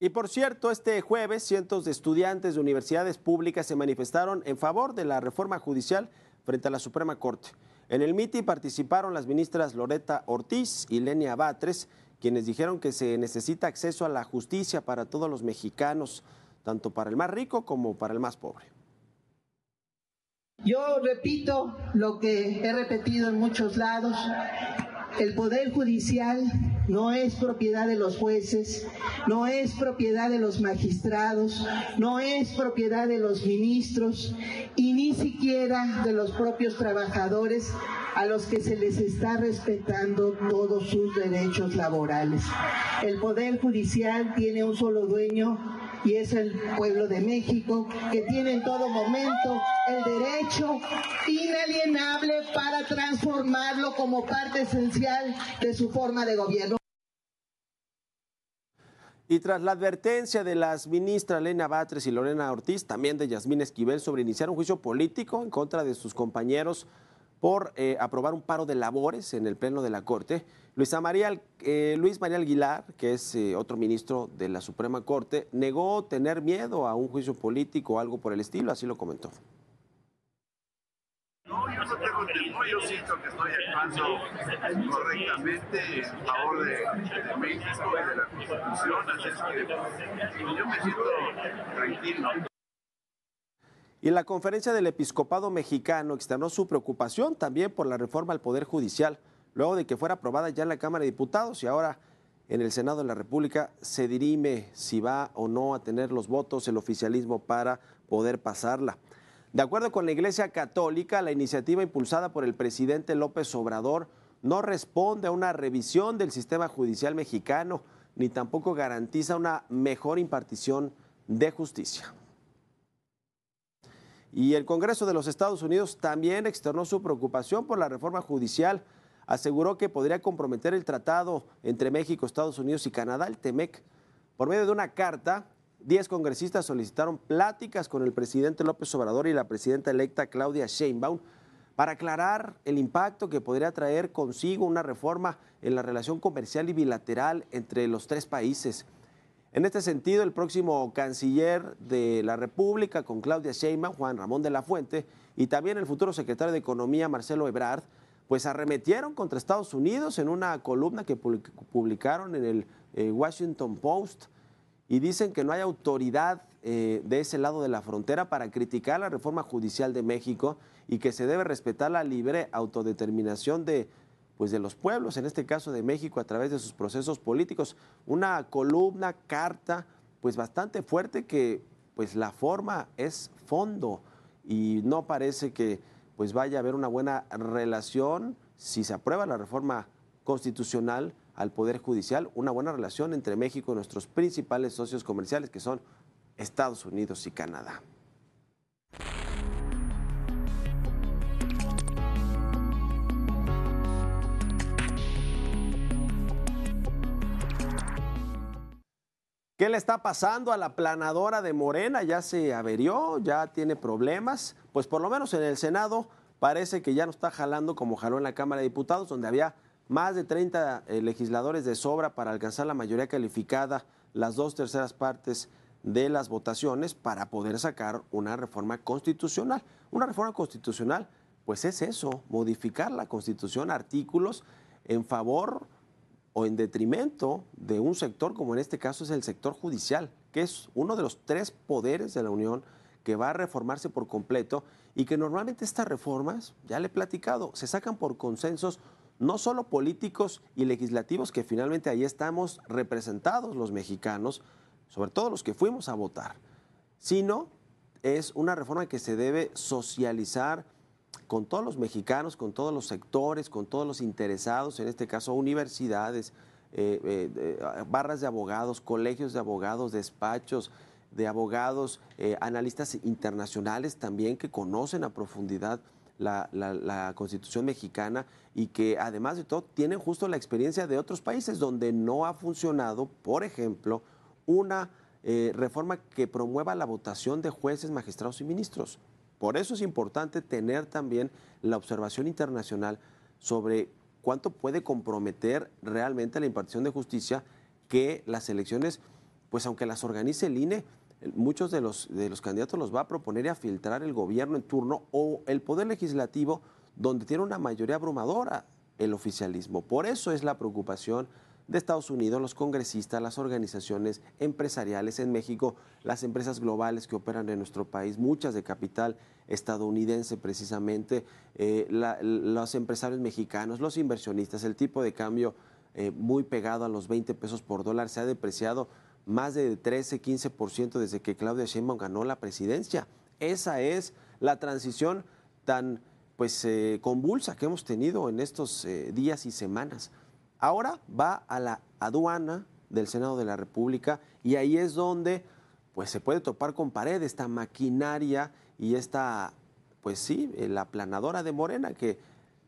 Y por cierto, este jueves cientos de estudiantes de universidades públicas se manifestaron en favor de la reforma judicial frente a la Suprema Corte. En el MITI participaron las ministras Loreta Ortiz y Lenia Batres, quienes dijeron que se necesita acceso a la justicia para todos los mexicanos, tanto para el más rico como para el más pobre. Yo repito lo que he repetido en muchos lados, el poder judicial no es propiedad de los jueces, no es propiedad de los magistrados, no es propiedad de los ministros y ni siquiera de los propios trabajadores a los que se les está respetando todos sus derechos laborales. El poder judicial tiene un solo dueño y es el pueblo de México que tiene en todo momento el derecho inalienable para transformarlo como parte esencial de su forma de gobierno. Y tras la advertencia de las ministras Elena Batres y Lorena Ortiz, también de Yasmín Esquivel, sobre iniciar un juicio político en contra de sus compañeros por eh, aprobar un paro de labores en el Pleno de la Corte. Luis María, eh, Luis María Aguilar, que es eh, otro ministro de la Suprema Corte, negó tener miedo a un juicio político o algo por el estilo, así lo comentó. No, yo no tengo temor, yo siento que estoy actuando correctamente en favor de, México y de la Constitución, así que yo me siento tranquilo. Y la conferencia del episcopado mexicano externó su preocupación también por la reforma al Poder Judicial, luego de que fuera aprobada ya en la Cámara de Diputados y ahora en el Senado de la República se dirime si va o no a tener los votos el oficialismo para poder pasarla. De acuerdo con la Iglesia Católica, la iniciativa impulsada por el presidente López Obrador no responde a una revisión del sistema judicial mexicano, ni tampoco garantiza una mejor impartición de justicia. Y el Congreso de los Estados Unidos también externó su preocupación por la reforma judicial. Aseguró que podría comprometer el tratado entre México, Estados Unidos y Canadá, el TEMEC. Por medio de una carta, 10 congresistas solicitaron pláticas con el presidente López Obrador y la presidenta electa Claudia Sheinbaum para aclarar el impacto que podría traer consigo una reforma en la relación comercial y bilateral entre los tres países. En este sentido, el próximo canciller de la República con Claudia Sheinbaum, Juan Ramón de la Fuente, y también el futuro secretario de Economía, Marcelo Ebrard, pues arremetieron contra Estados Unidos en una columna que publicaron en el eh, Washington Post y dicen que no hay autoridad eh, de ese lado de la frontera para criticar la reforma judicial de México y que se debe respetar la libre autodeterminación de pues de los pueblos, en este caso de México, a través de sus procesos políticos. Una columna, carta, pues bastante fuerte que pues la forma es fondo y no parece que pues vaya a haber una buena relación si se aprueba la reforma constitucional al Poder Judicial, una buena relación entre México y nuestros principales socios comerciales que son Estados Unidos y Canadá. ¿Qué le está pasando a la planadora de Morena? Ya se averió, ya tiene problemas. Pues por lo menos en el Senado parece que ya no está jalando como jaló en la Cámara de Diputados, donde había más de 30 eh, legisladores de sobra para alcanzar la mayoría calificada, las dos terceras partes de las votaciones para poder sacar una reforma constitucional. Una reforma constitucional, pues es eso, modificar la constitución, artículos en favor o en detrimento de un sector, como en este caso es el sector judicial, que es uno de los tres poderes de la Unión que va a reformarse por completo y que normalmente estas reformas, ya le he platicado, se sacan por consensos no solo políticos y legislativos, que finalmente ahí estamos representados los mexicanos, sobre todo los que fuimos a votar, sino es una reforma que se debe socializar, con todos los mexicanos, con todos los sectores, con todos los interesados, en este caso universidades, eh, eh, eh, barras de abogados, colegios de abogados, despachos de abogados, analistas internacionales también que conocen a profundidad la, constitución mexicana y que además de todo tienen justo la experiencia de otros países donde no ha funcionado, por ejemplo, una reforma que promueva la votación de jueces, magistrados y ministros. Por eso es importante tener también la observación internacional sobre cuánto puede comprometer realmente la impartición de justicia que las elecciones, pues aunque las organice el INE, muchos de los, de los candidatos los va a proponer y a filtrar el gobierno en turno o el poder legislativo donde tiene una mayoría abrumadora el oficialismo. Por eso es la preocupación de Estados Unidos, los congresistas, las organizaciones empresariales en México, las empresas globales que operan en nuestro país, muchas de capital estadounidense precisamente, eh, los empresarios mexicanos, los inversionistas, el tipo de cambio eh, muy pegado a los 20 pesos por dólar se ha depreciado más de 13-15% desde que Claudia Sheinbaum ganó la presidencia. Esa es la transición tan pues eh, convulsa que hemos tenido en estos días y semanas. Ahora va a la aduana del Senado de la República y ahí es donde pues se puede topar con pared esta maquinaria y esta pues sí, eh, la planadora de Morena que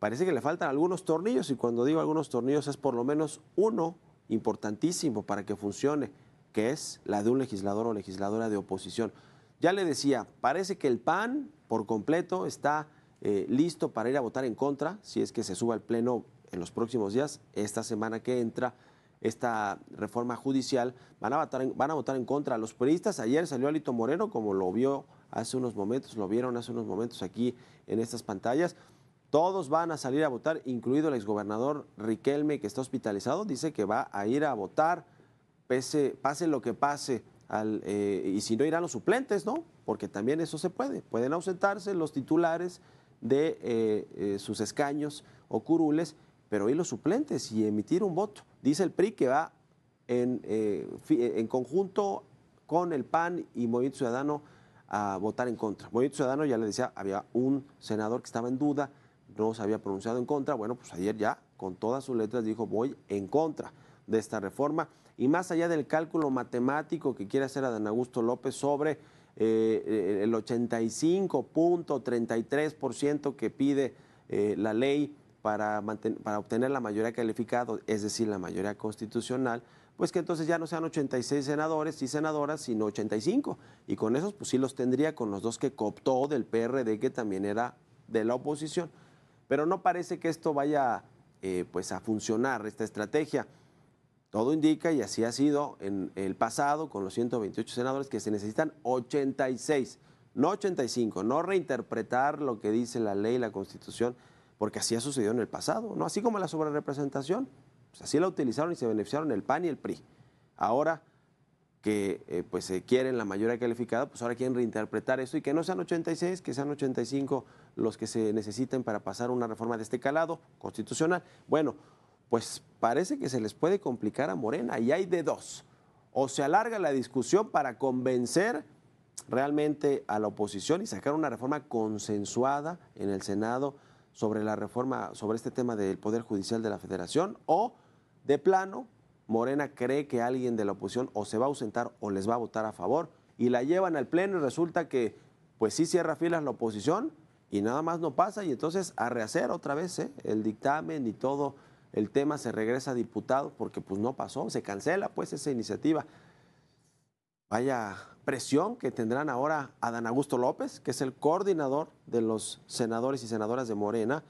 parece que le faltan algunos tornillos y cuando digo algunos tornillos es por lo menos uno importantísimo para que funcione, que es la de un legislador o legisladora de oposición. Ya le decía, parece que el PAN por completo está eh, listo para ir a votar en contra si es que se suba al Pleno en los próximos días, esta semana que entra, esta reforma judicial, van a votar en, van a votar en contra. Los periodistas ayer salió Alito Moreno, como lo vio hace unos momentos, lo vieron hace unos momentos aquí en estas pantallas. Todos van a salir a votar, incluido el exgobernador Riquelme, que está hospitalizado, dice que va a ir a votar, pese, pase lo que pase, eh, y si no irán los suplentes, ¿no? Porque también eso se puede, pueden ausentarse los titulares de eh, eh, sus escaños o curules pero ir los suplentes y emitir un voto. Dice el PRI que va en, eh, eh, en conjunto con el PAN y Movimiento Ciudadano a votar en contra. Movimiento Ciudadano, ya le decía, había un senador que estaba en duda, no se había pronunciado en contra. Bueno, pues ayer ya con todas sus letras dijo voy en contra de esta reforma. Y más allá del cálculo matemático que quiere hacer Adán Augusto López sobre eh, el 85.33% que pide la ley para, obtener la mayoría calificada, es decir, la mayoría constitucional, pues que entonces ya no sean 86 senadores y senadoras, sino 85. Y con esos, pues sí los tendría con los dos que cooptó del PRD, que también era de la oposición. Pero no parece que esto vaya eh, pues a funcionar, esta estrategia. Todo indica, y así ha sido en el pasado con los 128 senadores, que se necesitan 86, no 85, no reinterpretar lo que dice la ley, y la constitución, porque así ha sucedido en el pasado, ¿no? Así como la sobrerepresentación, pues, así la utilizaron y se beneficiaron el PAN y el PRI. Ahora que eh, pues se quieren la mayoría calificada, pues ahora quieren reinterpretar eso y que no sean 86, que sean 85 los que se necesiten para pasar una reforma de este calado constitucional. Bueno, pues parece que se les puede complicar a Morena y hay de dos. O se alarga la discusión para convencer realmente a la oposición y sacar una reforma consensuada en el Senado sobre la reforma, sobre este tema del Poder Judicial de la Federación, o de plano, Morena cree que alguien de la oposición o se va a ausentar o les va a votar a favor y la llevan al Pleno y resulta que pues sí cierra filas la oposición y nada más no pasa y entonces a rehacer otra vez ¿eh? el dictamen y todo el tema se regresa a diputado porque pues no pasó, se cancela pues esa iniciativa. Vaya presión que tendrán ahora a Dan Augusto López, que es el coordinador de los senadores y senadoras de Morena,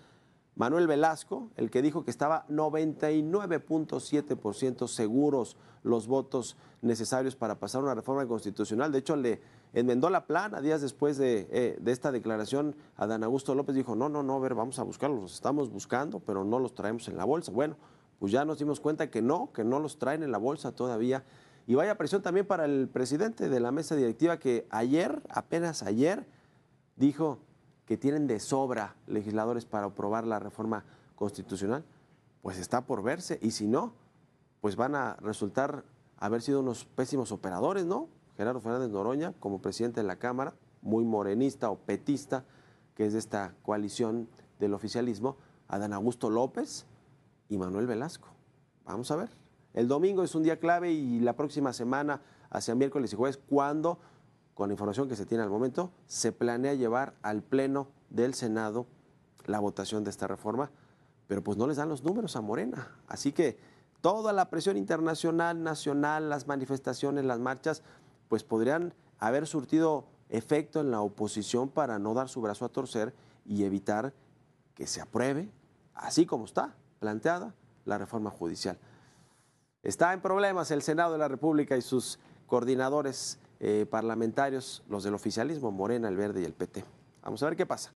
Manuel Velasco, el que dijo que estaba 99.7% seguros los votos necesarios para pasar una reforma constitucional. De hecho, le enmendó la plana días después de, eh, esta declaración. a Dan Augusto López dijo, no, no, no, a ver, vamos a buscarlos, los estamos buscando, pero no los traemos en la bolsa. Bueno, pues ya nos dimos cuenta que no, que no los traen en la bolsa todavía y vaya presión también para el presidente de la mesa directiva que ayer, apenas ayer, dijo que tienen de sobra legisladores para aprobar la reforma constitucional. Pues está por verse y si no, pues van a resultar haber sido unos pésimos operadores, ¿no? Gerardo Fernández Noroña como presidente de la Cámara, muy morenista o petista, que es de esta coalición del oficialismo, Adán Augusto López y Manuel Velasco. Vamos a ver. El domingo es un día clave y la próxima semana, hacia miércoles y jueves, cuando, con la información que se tiene al momento, se planea llevar al Pleno del Senado la votación de esta reforma, pero pues no les dan los números a Morena. Así que toda la presión internacional, nacional, las manifestaciones, las marchas, pues podrían haber surtido efecto en la oposición para no dar su brazo a torcer y evitar que se apruebe, así como está planteada, la reforma judicial. Está en problemas el Senado de la República y sus coordinadores eh, parlamentarios, los del oficialismo, Morena, el Verde y el PT. Vamos a ver qué pasa.